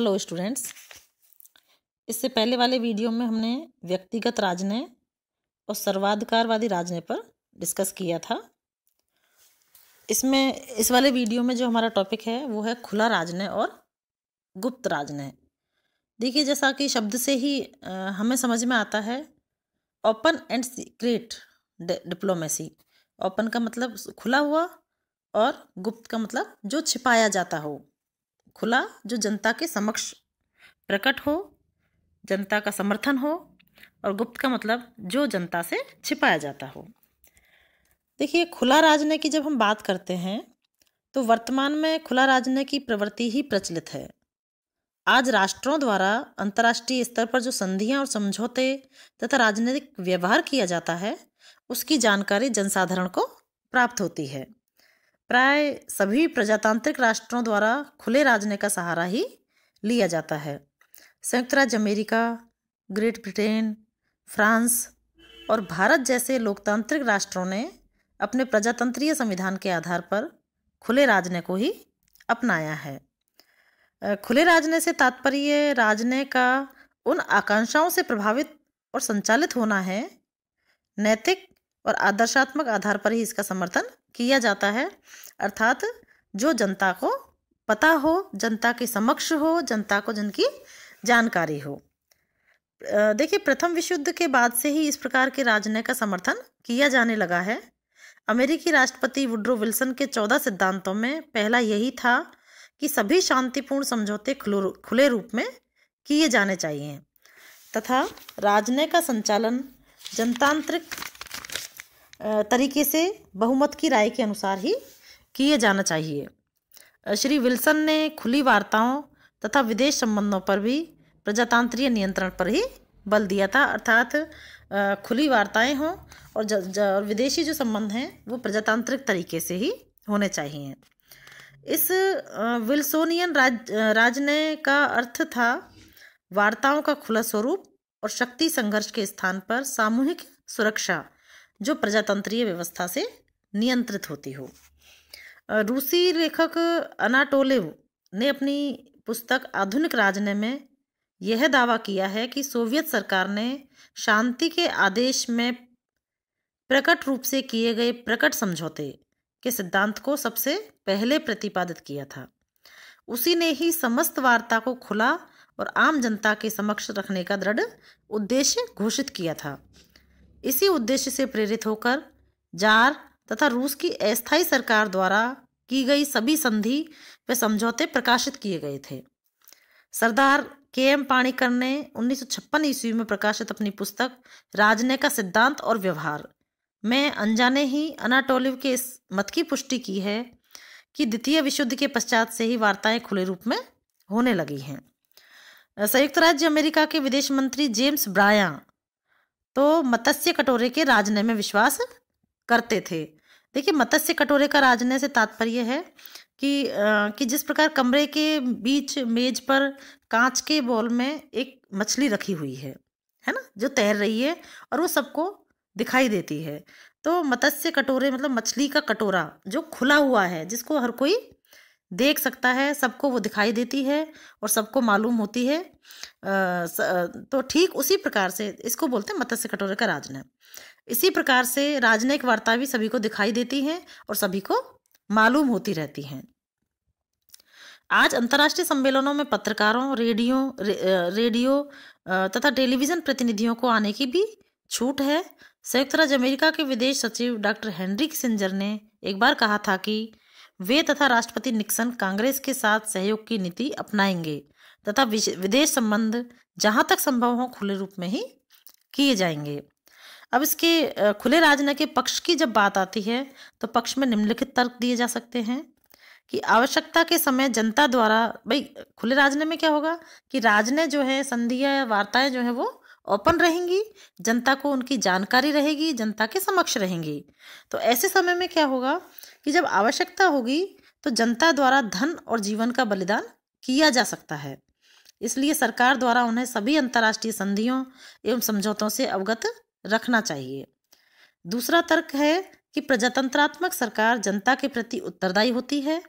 hello students इससे पहले वाले वीडियो में हमने व्यक्तिगत राजनय और सर्वाधिकारवादी राजने पर डिस्कस किया था इसमें इस वाले वीडियो में जो हमारा टॉपिक है वो है खुला राजनय और गुप्त राजनय देखिए जैसा कि शब्द से ही हमें समझ में आता है open and secret diplomacy open का मतलब खुला हुआ और गुप्त का मतलब जो छिपाया जाता हो खुला जो जनता के समक्ष प्रकट हो जनता का समर्थन हो और गुप्त का मतलब जो जनता से छिपाया जाता हो देखिए खुला राजनय की जब हम बात करते हैं तो वर्तमान में खुला राजनय की प्रवृत्ति ही प्रचलित है आज राष्ट्रों द्वारा अंतर्राष्ट्रीय स्तर पर जो संधियां और समझौते तथा राजनीतिक व्यवहार किया जाता है उसकी जानकारी जनसाधारण को प्राप्त होती है प्राय सभी प्रजातांत्रिक राष्ट्रों द्वारा खुले राजने का सहारा ही लिया जाता है संयुक्त राज्य अमेरिका ग्रेट ब्रिटेन फ्रांस और भारत जैसे लोकतांत्रिक राष्ट्रों ने अपने प्रजातंत्रीय संविधान के आधार पर खुले राजने को ही अपनाया है खुले राजने से तात्पर्य राजने का उन आकांक्षाओं से प्रभावित और संचालित होना है नैतिक और आदर्शात्मक आधार पर ही इसका समर्थन किया जाता है अर्थात जो जनता को पता हो जनता के समक्ष हो जनता को जिनकी जानकारी हो देखिए प्रथम विश्व युद्ध के बाद से ही इस प्रकार के राजनय का समर्थन किया जाने लगा है अमेरिकी राष्ट्रपति वुड्रो विल्सन के चौदह सिद्धांतों में पहला यही था कि सभी शांतिपूर्ण समझौते खुले रूप में किए जाने चाहिए तथा राजनय का संचालन जनतांत्रिक तरीके से बहुमत की राय के अनुसार ही किए जाना चाहिए श्री विल्सन ने खुली वार्ताओं तथा विदेश संबंधों पर भी प्रजातांत्रिक नियंत्रण पर ही बल दिया था अर्थात खुली वार्ताएं हों और ज, ज, विदेशी जो संबंध हैं वो प्रजातांत्रिक तरीके से ही होने चाहिए इस विल्सोनियन राज राजनय का अर्थ था वार्ताओं का खुला स्वरूप और शक्ति संघर्ष के स्थान पर सामूहिक सुरक्षा जो प्रजातंत्रीय व्यवस्था से नियंत्रित होती हो रूसी लेखक अनाटोलेव ने अपनी पुस्तक आधुनिक राजने में यह दावा किया है कि सोवियत सरकार ने शांति के आदेश में प्रकट रूप से किए गए प्रकट समझौते के सिद्धांत को सबसे पहले प्रतिपादित किया था उसी ने ही समस्त वार्ता को खुला और आम जनता के समक्ष रखने का दृढ़ उद्देश्य घोषित किया था इसी उद्देश्य से प्रेरित होकर जार तथा रूस की अस्थायी सरकार द्वारा की गई सभी संधि व समझौते प्रकाशित किए गए थे सरदार के एम पाणिकर ने 1956 ईस्वी में प्रकाशित अपनी पुस्तक राजने का सिद्धांत और व्यवहार में अनजाने ही अनाटोलिव के इस मत की पुष्टि की है कि द्वितीय विशुद्ध के पश्चात से ही वार्ताएं खुले रूप में होने लगी हैं संयुक्त राज्य अमेरिका के विदेश मंत्री जेम्स ब्राया तो मत्स्य कटोरे के राजने में विश्वास करते थे देखिए मत्स्य कटोरे का राजने से तात्पर्य है कि आ, कि जिस प्रकार कमरे के बीच मेज पर कांच के बॉल में एक मछली रखी हुई है है ना जो तैर रही है और वो सबको दिखाई देती है तो मत्स्य कटोरे मतलब मछली का कटोरा जो खुला हुआ है जिसको हर कोई देख सकता है सबको वो दिखाई देती है और सबको मालूम होती है तो ठीक उसी प्रकार से इसको बोलते हैं मत्स्य कटोरे का राजनय इसी प्रकार से राजनयिक वार्ता भी सभी को दिखाई देती है और सभी को मालूम होती रहती है आज अंतर्राष्ट्रीय सम्मेलनों में पत्रकारों रेडियो रे, रेडियो तथा टेलीविजन प्रतिनिधियों को आने की भी छूट है संयुक्त राज्य अमेरिका के विदेश सचिव डॉक्टर हेनरी सिंजर ने एक बार कहा था कि वे तथा राष्ट्रपति निक्सन कांग्रेस के साथ सहयोग की नीति अपनाएंगे तथा विदेश संबंध जहां तक संभव हो खुले रूप में ही किए जाएंगे अब इसके खुले राजनय के पक्ष की जब बात आती है तो पक्ष में निम्नलिखित तर्क दिए जा सकते हैं कि आवश्यकता के समय जनता द्वारा भाई खुले राजनय में क्या होगा कि राजनय जो है संधिया या वार्ताएं जो है वो ओपन रहेंगी जनता को उनकी जानकारी रहेगी जनता के समक्ष रहेंगी तो ऐसे समय में क्या होगा कि जब आवश्यकता होगी तो जनता द्वारा धन और जीवन का बलिदान किया जा सकता है इसलिए सरकार द्वारा उन्हें सभी अंतर्राष्ट्रीय संधियों एवं समझौतों से अवगत रखना चाहिए दूसरा तर्क है कि प्रजातंत्रात्मक सरकार जनता के प्रति उत्तरदायी होती है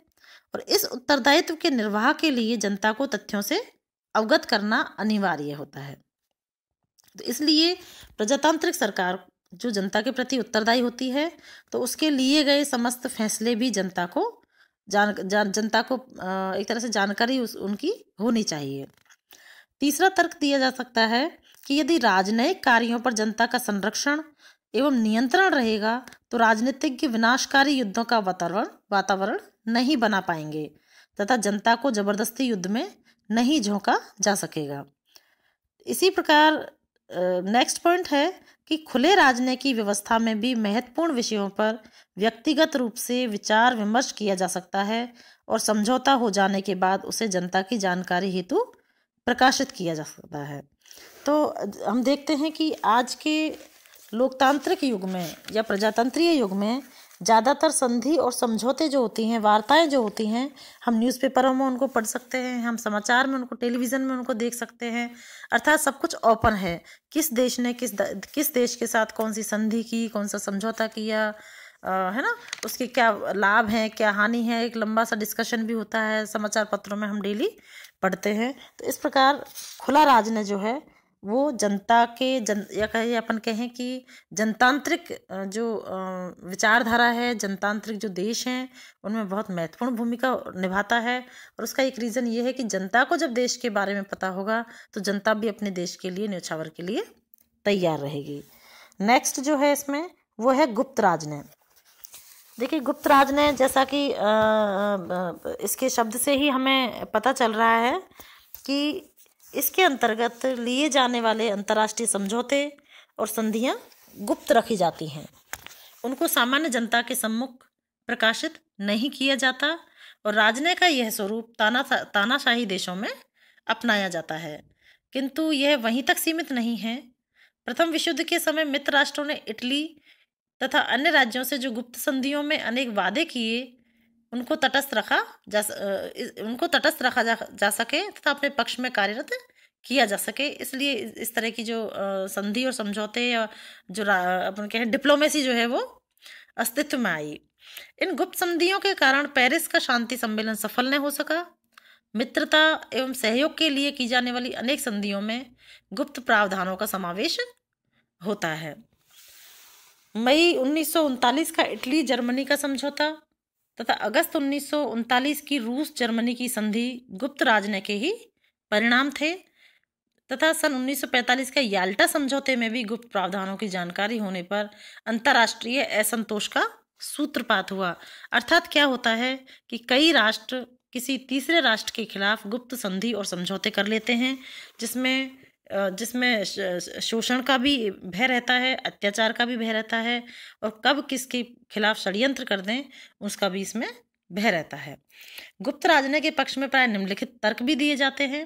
और इस उत्तरदायित्व के निर्वाह के लिए जनता को तथ्यों से अवगत करना अनिवार्य होता है तो इसलिए प्रजातांत्रिक सरकार जो जनता के प्रति उत्तरदायी होती है तो उसके लिए गए समस्त फैसले भी जनता को जान, जान जनता को एक तरह से जानकारी उस उनकी होनी चाहिए तीसरा तर्क दिया जा सकता है कि यदि राजनयिक कार्यों पर जनता का संरक्षण एवं नियंत्रण रहेगा तो राजनीतिज्ञ विनाशकारी युद्धों का वातावरण वातावरण नहीं बना पाएंगे तथा जनता को जबरदस्ती युद्ध में नहीं झोंका जा सकेगा इसी प्रकार नेक्स्ट पॉइंट है कि खुले राजनयिकी व्यवस्था में भी महत्वपूर्ण विषयों पर व्यक्तिगत रूप से विचार विमर्श किया जा सकता है और समझौता हो जाने के बाद उसे जनता की जानकारी हेतु प्रकाशित किया जा सकता है तो हम देखते हैं कि आज के लोकतांत्रिक युग में या प्रजातंत्रीय युग में ज़्यादातर संधि और समझौते जो होती हैं वार्ताएं जो होती हैं हम न्यूज़पेपरों में उनको पढ़ सकते हैं हम समाचार में उनको टेलीविज़न में उनको देख सकते हैं अर्थात सब कुछ ओपन है किस देश ने किस द, किस देश के साथ कौन सी संधि की कौन सा समझौता किया आ, है ना उसके क्या लाभ हैं क्या हानि है एक लंबा सा डिस्कशन भी होता है समाचार पत्रों में हम डेली पढ़ते हैं तो इस प्रकार खुला राज ने जो है वो जनता के जन या कहे अपन कहें कि जनतांत्रिक जो विचारधारा है जनतांत्रिक जो देश हैं उनमें बहुत महत्वपूर्ण भूमिका निभाता है और उसका एक रीज़न ये है कि जनता को जब देश के बारे में पता होगा तो जनता भी अपने देश के लिए न्यौछावर के लिए तैयार रहेगी नेक्स्ट जो है इसमें वो है गुप्त राजनय देखिए गुप्त राज ने जैसा कि इसके शब्द से ही हमें पता चल रहा है कि इसके अंतर्गत लिए जाने वाले अंतर्राष्ट्रीय समझौते और संधियां गुप्त रखी जाती हैं उनको सामान्य जनता के सम्मुख प्रकाशित नहीं किया जाता और राजनय का यह स्वरूप ताना तानाशाही देशों में अपनाया जाता है किंतु यह वहीं तक सीमित नहीं है प्रथम विश्वयुद्ध के समय मित्र राष्ट्रों ने इटली तथा अन्य राज्यों से जो गुप्त संधियों में अनेक वादे किए उनको तटस्थ रखा जा उनको तटस्थ रखा जा, जा सके तथा अपने पक्ष में कार्यरत किया जा सके इसलिए इस तरह की जो संधि और समझौते या जो अपन कहें डिप्लोमेसी जो है वो अस्तित्व में आई इन गुप्त संधियों के कारण पेरिस का शांति सम्मेलन सफल नहीं हो सका मित्रता एवं सहयोग के लिए की जाने वाली अनेक संधियों में गुप्त प्रावधानों का समावेश होता है मई उन्नीस का इटली जर्मनी का समझौता तथा अगस्त उन्नीस की रूस जर्मनी की संधि गुप्त राजने के ही परिणाम थे तथा सन 1945 के याल्टा समझौते में भी गुप्त प्रावधानों की जानकारी होने पर अंतर्राष्ट्रीय असंतोष का सूत्रपात हुआ अर्थात क्या होता है कि कई राष्ट्र किसी तीसरे राष्ट्र के खिलाफ गुप्त संधि और समझौते कर लेते हैं जिसमें जिसमें शोषण का भी भय रहता है अत्याचार का भी भय रहता है और कब किसके खिलाफ षड्यंत्र कर दें उसका भी इसमें भय रहता है गुप्त राजनय के पक्ष में प्राय निम्नलिखित तर्क भी दिए जाते हैं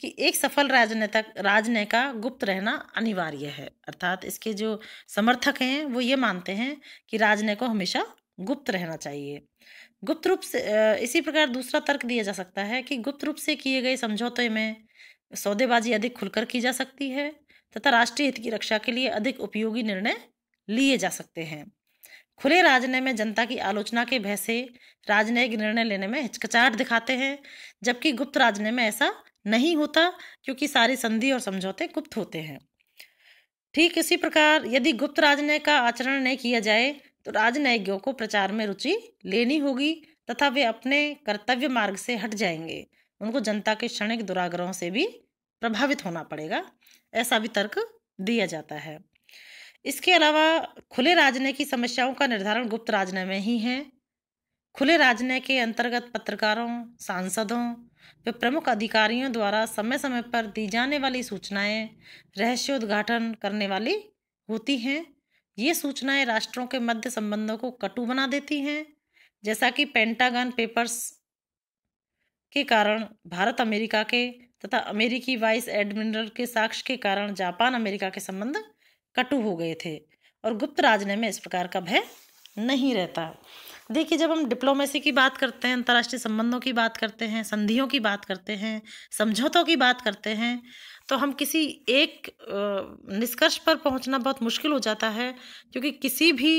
कि एक सफल राजनेता राजनय का गुप्त रहना अनिवार्य है अर्थात इसके जो समर्थक हैं वो ये मानते हैं कि राजनय को हमेशा गुप्त रहना चाहिए गुप्त रूप से इसी प्रकार दूसरा तर्क दिया जा सकता है कि गुप्त रूप से किए गए समझौते में सौदेबाजी अधिक खुलकर की जा सकती है तथा राष्ट्रीय हित की रक्षा के लिए अधिक उपयोगी निर्णय लिए जा सकते हैं खुले राजनय में जनता की आलोचना के भय से राजनयिक निर्णय लेने में हिचकिचाहट दिखाते हैं जबकि गुप्त राजनय में ऐसा नहीं होता क्योंकि सारी संधि और समझौते गुप्त होते हैं ठीक इसी प्रकार यदि गुप्त राजनय का आचरण नहीं किया जाए तो राजनयिकों को प्रचार में रुचि लेनी होगी तथा वे अपने कर्तव्य मार्ग से हट जाएंगे उनको जनता के क्षणिक दुराग्रहों से भी प्रभावित होना पड़ेगा ऐसा भी तर्क दिया जाता है इसके अलावा खुले राजनय की समस्याओं का निर्धारण गुप्त राजनय में ही है खुले राजनय के अंतर्गत पत्रकारों सांसदों व प्रमुख अधिकारियों द्वारा समय समय पर दी जाने वाली सूचनाएं रहस्योद्घाटन करने वाली होती हैं ये सूचनाएं राष्ट्रों के मध्य संबंधों को कटु बना देती हैं जैसा कि पेंटागन पेपर्स के कारण भारत अमेरिका के तथा अमेरिकी वाइस एडमिरल के साक्ष्य के कारण जापान अमेरिका के संबंध कटु हो गए थे और गुप्त राजने में इस प्रकार का भय नहीं रहता देखिए जब हम डिप्लोमेसी की बात करते हैं अंतर्राष्ट्रीय संबंधों की बात करते हैं संधियों की बात करते हैं समझौतों की बात करते हैं तो हम किसी एक निष्कर्ष पर पहुंचना बहुत मुश्किल हो जाता है क्योंकि किसी भी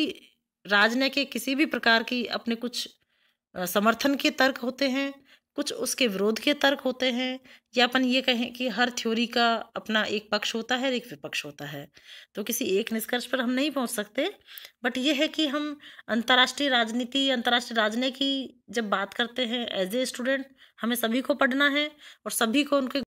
राजने के किसी भी प्रकार की अपने कुछ समर्थन के तर्क होते हैं कुछ उसके विरोध के तर्क होते हैं या अपन ये कहें कि हर थ्योरी का अपना एक पक्ष होता है एक विपक्ष होता है तो किसी एक निष्कर्ष पर हम नहीं पहुंच सकते बट ये है कि हम अंतर्राष्ट्रीय राजनीति अंतर्राष्ट्रीय राजनीति की जब बात करते हैं एज ए स्टूडेंट हमें सभी को पढ़ना है और सभी को उनके